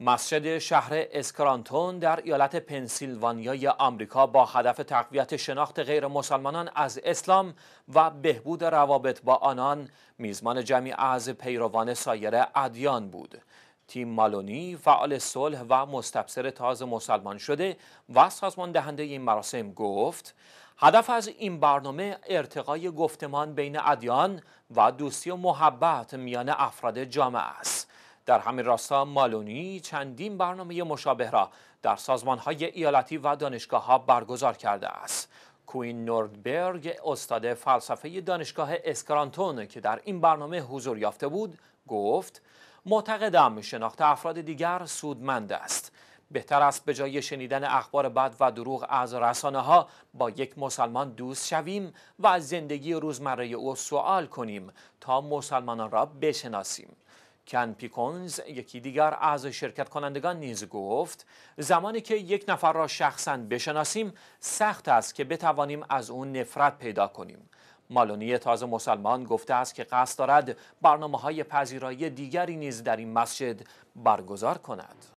مسجد شهر اسکرانتون در ایالت پنسیلوانیای آمریکا با هدف تقویت شناخت غیر مسلمانان از اسلام و بهبود روابط با آنان میزمان جمعی از پیروان سایر ادیان بود. تیم مالونی فعال صلح و مستبصر تازه مسلمان شده و سازمان دهنده این مراسم گفت هدف از این برنامه ارتقای گفتمان بین ادیان و دوستی و محبت میان افراد جامعه است. در همین راستا مالونی چندین برنامه مشابه را در سازمان های ایالتی و دانشگاه ها برگزار کرده است. کوین نوردبرگ استاد فلسفه دانشگاه اسکرانتون که در این برنامه حضور یافته بود گفت معتقدم شناخت افراد دیگر سودمند است بهتر است به جای شنیدن اخبار بد و دروغ از رسانه ها با یک مسلمان دوست شویم و از زندگی روزمره او سوال کنیم تا مسلمانان را بشناسیم کن پیکونز یکی دیگر از شرکت کنندگان نیز گفت زمانی که یک نفر را شخصا بشناسیم سخت است که بتوانیم از اون نفرت پیدا کنیم مالونی تازه مسلمان گفته است که قصد دارد برنامه های پذیرایی دیگری نیز در این مسجد برگزار کند